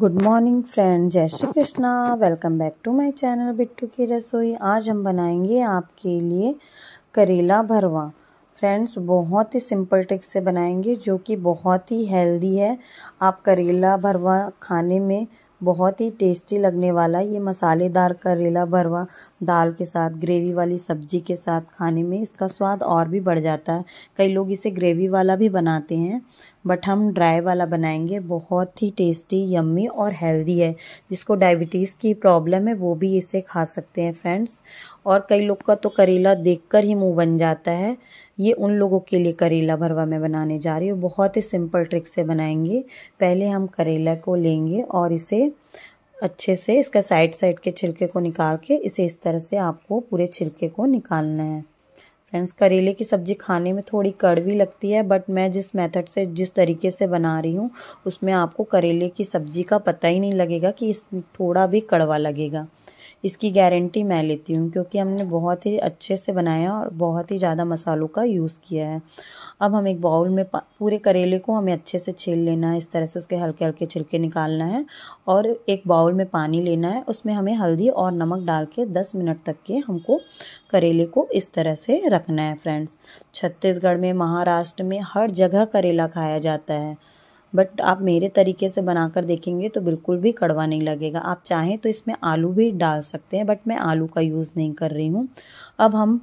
good morning friend जय Shri Krishna welcome back to my channel Bittu की रसोई आज हम बनाएंगे आपके लिए करेला भरवा फ्रेंड्स बहुत ही सिंपल ट्रिक से बनाएंगे जो कि बहुत ही हेल्दी है आप करेला भरवा खाने में बहुत ही टेस्टी लगने वाला ये मसालेदार करेला भरवा दाल के साथ ग्रेवी वाली सब्जी के साथ खाने में इसका स्वाद और भी बढ़ जाता है कई लोग इसे ग्रेवी वाला भी बनाते हैं बट हम ड्राई वाला बनाएंगे बहुत ही टेस्टी यम्मी और हेल्दी है जिसको डायबिटीज़ की प्रॉब्लम है वो भी इसे खा सकते हैं फ्रेंड्स और कई लोग का तो करेला देखकर ही मुंह बन जाता है ये उन लोगों के लिए करेला भरवा मैं बनाने जा रही हूँ बहुत ही सिंपल ट्रिक से बनाएंगे पहले हम करेला को लेंगे और इसे अच्छे से इसका साइड साइड के छिलके को निकाल के इसे इस तरह से आपको पूरे छिलके को निकालना है फ्रेंड्स करेले की सब्ज़ी खाने में थोड़ी कड़वी लगती है बट मैं जिस मेथड से जिस तरीके से बना रही हूँ उसमें आपको करेले की सब्ज़ी का पता ही नहीं लगेगा कि इस थोड़ा भी कड़वा लगेगा इसकी गारंटी मैं लेती हूँ क्योंकि हमने बहुत ही अच्छे से बनाया और बहुत ही ज़्यादा मसालों का यूज़ किया है अब हम एक बाउल में पूरे करेले को हमें अच्छे से छील लेना है इस तरह से उसके हल्के हल्के छिलके निकालना है और एक बाउल में पानी लेना है उसमें हमें हल्दी और नमक डाल के दस मिनट तक के हमको करेले को इस तरह से रखना है फ्रेंड्स छत्तीसगढ़ में महाराष्ट्र में हर जगह करेला खाया जाता है बट आप मेरे तरीके से बनाकर देखेंगे तो बिल्कुल भी कड़वा नहीं लगेगा आप चाहें तो इसमें आलू भी डाल सकते हैं बट मैं आलू का यूज़ नहीं कर रही हूँ अब हम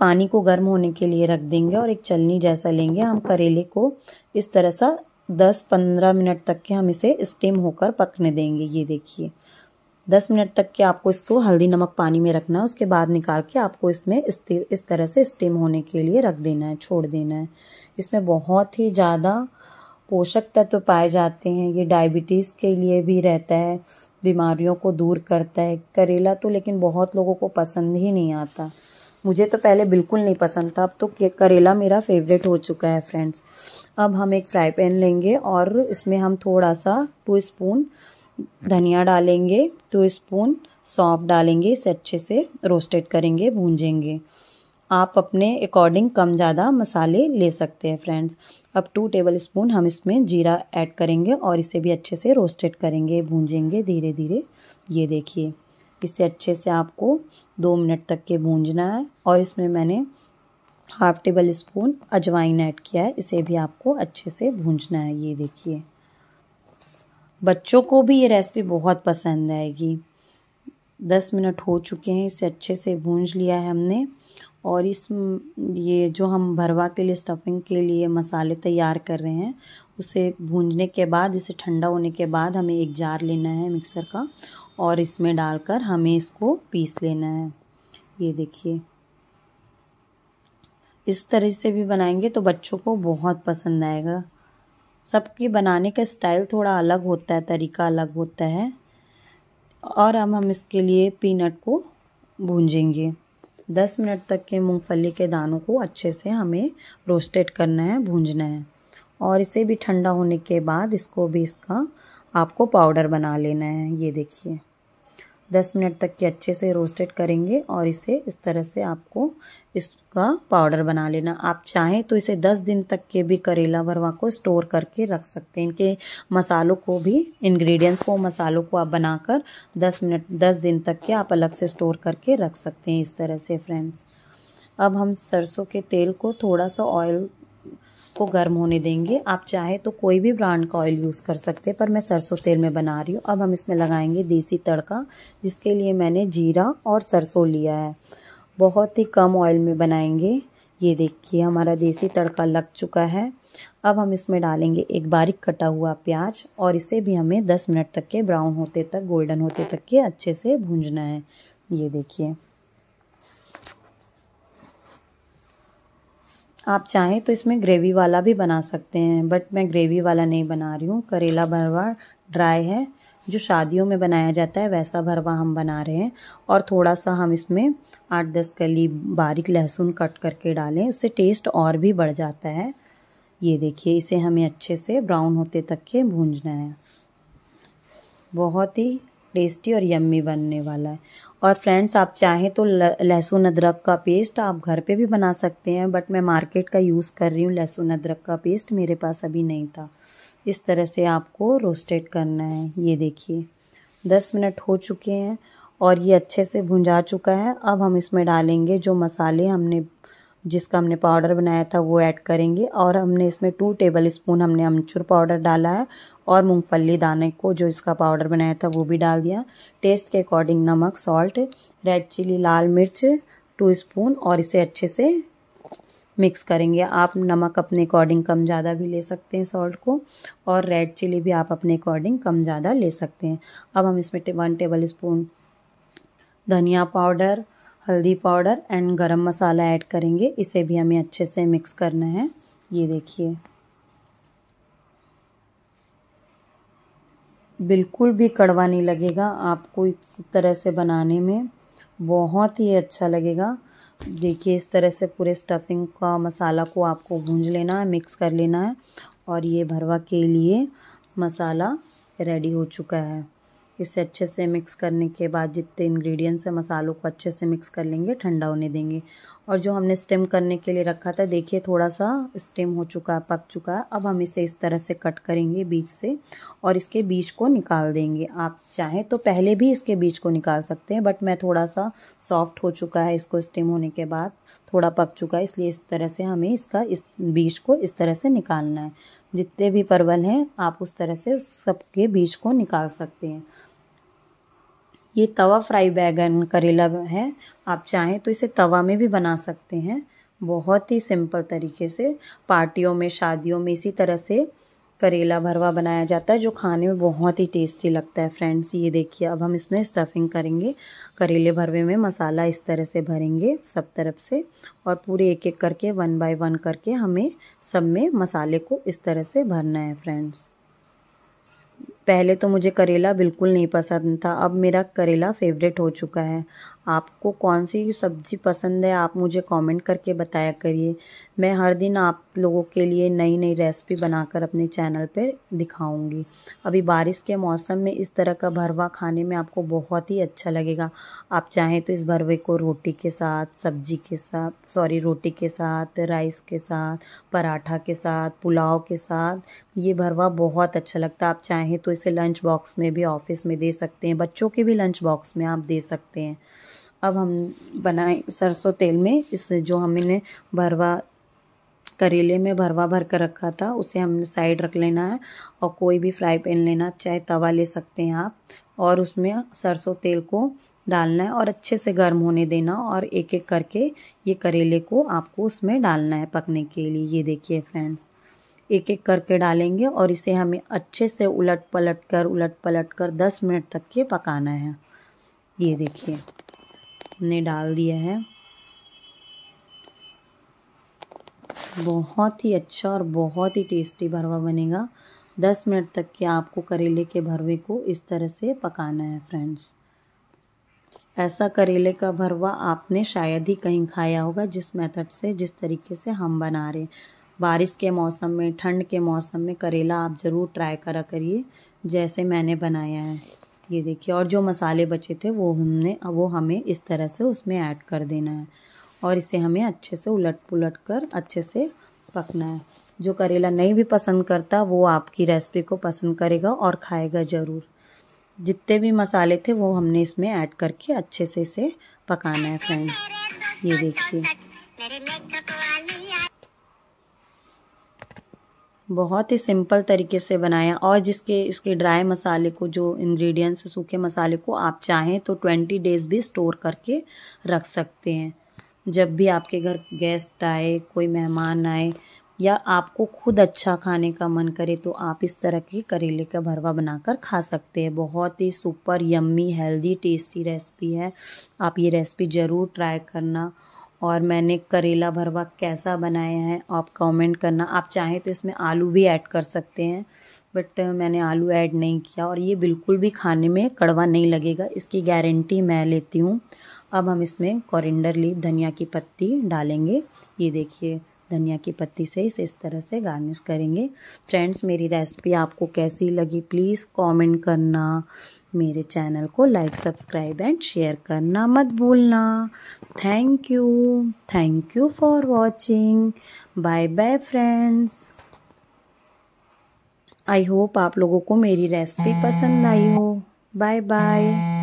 पानी को गर्म होने के लिए रख देंगे और एक चलनी जैसा लेंगे हम करेले को इस तरह सा दस पंद्रह मिनट तक के हम इसे स्टीम होकर पकने देंगे ये देखिए दस मिनट तक के आपको इसको हल्दी नमक पानी में रखना है उसके बाद निकाल के आपको इसमें इस तरह से स्टीम होने के लिए रख देना है छोड़ देना है इसमें बहुत ही ज़्यादा पोषक तत्व पाए जाते हैं ये डायबिटीज़ के लिए भी रहता है बीमारियों को दूर करता है करेला तो लेकिन बहुत लोगों को पसंद ही नहीं आता मुझे तो पहले बिल्कुल नहीं पसंद था अब तो करेला मेरा फेवरेट हो चुका है फ्रेंड्स अब हम एक फ्राई पैन लेंगे और इसमें हम थोड़ा सा टू स्पून धनिया डालेंगे टू स्पून सौंफ डालेंगे इसे अच्छे से रोस्टेड करेंगे भूंजेंगे आप अपने अकॉर्डिंग कम ज़्यादा मसाले ले सकते हैं फ्रेंड्स अब टू टेबल स्पून हम इसमें जीरा ऐड करेंगे और इसे भी अच्छे से रोस्टेड करेंगे भूंजेंगे धीरे धीरे ये देखिए इसे अच्छे से आपको दो मिनट तक के भूंजना है और इसमें मैंने हाफ टेबल स्पून अजवाइन ऐड किया है इसे भी आपको अच्छे से भूंजना है ये देखिए बच्चों को भी ये रेसिपी बहुत पसंद आएगी दस मिनट हो चुके हैं इसे अच्छे से भूंज लिया है हमने और इस ये जो हम भरवा के लिए स्टफिंग के लिए मसाले तैयार कर रहे हैं उसे भूनने के बाद इसे ठंडा होने के बाद हमें एक जार लेना है मिक्सर का और इसमें डालकर हमें इसको पीस लेना है ये देखिए इस तरह से भी बनाएंगे तो बच्चों को बहुत पसंद आएगा सबके बनाने का स्टाइल थोड़ा अलग होता है तरीका अलग होता है और हम हम इसके लिए पीनट को भूंजेंगे दस मिनट तक के मूंगफली के दानों को अच्छे से हमें रोस्टेड करना है भूंजना है और इसे भी ठंडा होने के बाद इसको भी इसका आपको पाउडर बना लेना है ये देखिए दस मिनट तक के अच्छे से रोस्टेड करेंगे और इसे इस तरह से आपको इसका पाउडर बना लेना आप चाहें तो इसे दस दिन तक के भी करेला भरवा को स्टोर करके रख सकते हैं इनके मसालों को भी इंग्रेडिएंट्स को मसालों को आप बनाकर दस मिनट दस दिन तक के आप अलग से स्टोर करके रख सकते हैं इस तरह से फ्रेंड्स अब हम सरसों के तेल को थोड़ा सा ऑयल को गर्म होने देंगे आप चाहे तो कोई भी ब्रांड का ऑयल यूज़ कर सकते हैं पर मैं सरसों तेल में बना रही हूँ अब हम इसमें लगाएंगे देसी तड़का जिसके लिए मैंने जीरा और सरसों लिया है बहुत ही कम ऑयल में बनाएंगे ये देखिए हमारा देसी तड़का लग चुका है अब हम इसमें डालेंगे एक बारीक कटा हुआ प्याज और इसे भी हमें दस मिनट तक के ब्राउन होते तक गोल्डन होते तक के अच्छे से भूंजना है ये देखिए आप चाहें तो इसमें ग्रेवी वाला भी बना सकते हैं बट मैं ग्रेवी वाला नहीं बना रही हूँ करेला भरवा ड्राई है जो शादियों में बनाया जाता है वैसा भरवा हम बना रहे हैं और थोड़ा सा हम इसमें आठ दस कली बारीक लहसुन कट करके डालें उससे टेस्ट और भी बढ़ जाता है ये देखिए इसे हमें अच्छे से ब्राउन होते तक के भूंजना है बहुत ही टेस्टी और यम्मी बनने वाला है और फ्रेंड्स आप चाहें तो लहसुन अदरक का पेस्ट आप घर पे भी बना सकते हैं बट मैं मार्केट का यूज़ कर रही हूँ लहसुन अदरक का पेस्ट मेरे पास अभी नहीं था इस तरह से आपको रोस्टेड करना है ये देखिए दस मिनट हो चुके हैं और ये अच्छे से भुंजा चुका है अब हम इसमें डालेंगे जो मसाले हमने जिसका हमने पाउडर बनाया था वो ऐड करेंगे और हमने इसमें टू टेबल स्पून हमने अमचूर पाउडर डाला है और मूंगफली दाने को जो इसका पाउडर बनाया था वो भी डाल दिया टेस्ट के अकॉर्डिंग नमक सॉल्ट रेड चिली लाल मिर्च टू स्पून और इसे अच्छे से मिक्स करेंगे आप नमक अपने अकॉर्डिंग कम ज़्यादा भी ले सकते हैं सॉल्ट को और रेड चिली भी आप अपने अकॉर्डिंग कम ज़्यादा ले सकते हैं अब हम इसमें वन टेबल स्पून धनिया पाउडर हल्दी powder and garam masala add करेंगे इसे भी हमें अच्छे से मिक्स करना है ये देखिए बिल्कुल भी कड़वा नहीं लगेगा आपको इस तरह से बनाने में बहुत ही अच्छा लगेगा देखिए इस तरह से पूरे स्टफिंग का मसाला को आपको भूंज लेना है मिक्स कर लेना है और ये भरवा के लिए मसाला रेडी हो चुका है इसे अच्छे से मिक्स करने के बाद जितने इंग्रेडिएंट्स हैं मसालों को अच्छे से मिक्स कर लेंगे ठंडा होने देंगे और जो हमने स्टेम करने के लिए रखा था देखिए थोड़ा सा स्टेम हो चुका है पक चुका है अब हम इसे इस तरह से कट करेंगे बीज से और इसके बीज को निकाल देंगे आप चाहें तो पहले भी इसके बीज को निकाल सकते हैं बट मैं थोड़ा सा सॉफ्ट हो चुका है इसको स्टेम होने के बाद थोड़ा पक चुका है इसलिए इस तरह से हमें इसका इस बीज को इस तरह से निकालना है जितने भी परवल हैं आप उस तरह से सबके बीज को निकाल सकते हैं ये तवा फ्राई बैगन करेला है आप चाहें तो इसे तवा में भी बना सकते हैं बहुत ही सिंपल तरीके से पार्टियों में शादियों में इसी तरह से करेला भरवा बनाया जाता है जो खाने में बहुत ही टेस्टी लगता है फ्रेंड्स ये देखिए अब हम इसमें स्टफिंग करेंगे करेले भरवे में मसाला इस तरह से भरेंगे सब तरफ से और पूरे एक एक करके वन बाय वन करके हमें सब में मसाले को इस तरह से भरना है फ्रेंड्स पहले तो मुझे करेला बिल्कुल नहीं पसंद था अब मेरा करेला फेवरेट हो चुका है आपको कौन सी सब्ज़ी पसंद है आप मुझे कमेंट करके बताया करिए मैं हर दिन आप लोगों के लिए नई नई रेसिपी बनाकर अपने चैनल पर दिखाऊंगी अभी बारिश के मौसम में इस तरह का भरवा खाने में आपको बहुत ही अच्छा लगेगा आप चाहें तो इस भरवे को रोटी के साथ सब्जी के साथ सॉरी रोटी के साथ राइस के साथ पराठा के साथ पुलाव के साथ ये भरवा बहुत अच्छा लगता है आप चाहें तो इसे लंच बॉक्स में भी ऑफिस में दे सकते हैं बच्चों के भी लंच बॉक्स में आप दे सकते हैं अब हम बनाए सरसों तेल में इस जो हमने भरवा करेले में भरवा भर कर रखा था उसे हमने साइड रख लेना है और कोई भी फ्राई पैन लेना चाहे तवा ले सकते हैं आप और उसमें सरसों तेल को डालना है और अच्छे से गर्म होने देना और एक एक करके ये करेले को आपको उसमें डालना है पकने के लिए ये देखिए फ्रेंड्स एक एक करके डालेंगे और इसे हमें अच्छे से उलट पलट कर उलट पलट कर दस मिनट तक के पकाना है ये देखिए हमने डाल दिया है बहुत ही अच्छा और बहुत ही टेस्टी भरवा बनेगा दस मिनट तक के आपको करेले के भरवे को इस तरह से पकाना है फ्रेंड्स ऐसा करेले का भरवा आपने शायद ही कहीं खाया होगा जिस मेथड से जिस तरीके से हम बना रहे हैं बारिश के मौसम में ठंड के मौसम में करेला आप ज़रूर ट्राई करा करिए जैसे मैंने बनाया है ये देखिए और जो मसाले बचे थे वो हमने वो हमें इस तरह से उसमें ऐड कर देना है और इसे हमें अच्छे से उलट पुलट कर अच्छे से पकना है जो करेला नहीं भी पसंद करता वो आपकी रेसिपी को पसंद करेगा और खाएगा ज़रूर जितने भी मसाले थे वो हमने इसमें ऐड करके अच्छे से इसे पकाना है फ्रेंड्स ये देखिए बहुत ही सिंपल तरीके से बनाया और जिसके इसके ड्राई मसाले को जो इंग्रेडिएंट्स सूखे मसाले को आप चाहें तो ट्वेंटी डेज़ भी स्टोर करके रख सकते हैं जब भी आपके घर गेस्ट आए कोई मेहमान आए या आपको खुद अच्छा खाने का मन करे तो आप इस तरह के करेले का भरवा बनाकर खा सकते हैं बहुत ही super yummy healthy tasty recipe है आप ये रेसिपी ज़रूर ट्राई करना और मैंने करेला भरवा कैसा बनाया है आप कमेंट करना आप चाहें तो इसमें आलू भी ऐड कर सकते हैं बट मैंने आलू ऐड नहीं किया और ये बिल्कुल भी खाने में कड़वा नहीं लगेगा इसकी गारंटी मैं लेती हूँ अब हम इसमें कॉरिंडर लीप धनिया की पत्ती डालेंगे ये देखिए धनिया की पत्ती से इसे इस तरह से गार्निश करेंगे फ्रेंड्स मेरी रेसिपी आपको कैसी लगी प्लीज़ कमेंट करना मेरे चैनल को लाइक सब्सक्राइब एंड शेयर करना मत भूलना thank you thank you for watching bye bye friends I hope आप लोगों को मेरी रेसिपी पसंद आई हो बाय बाय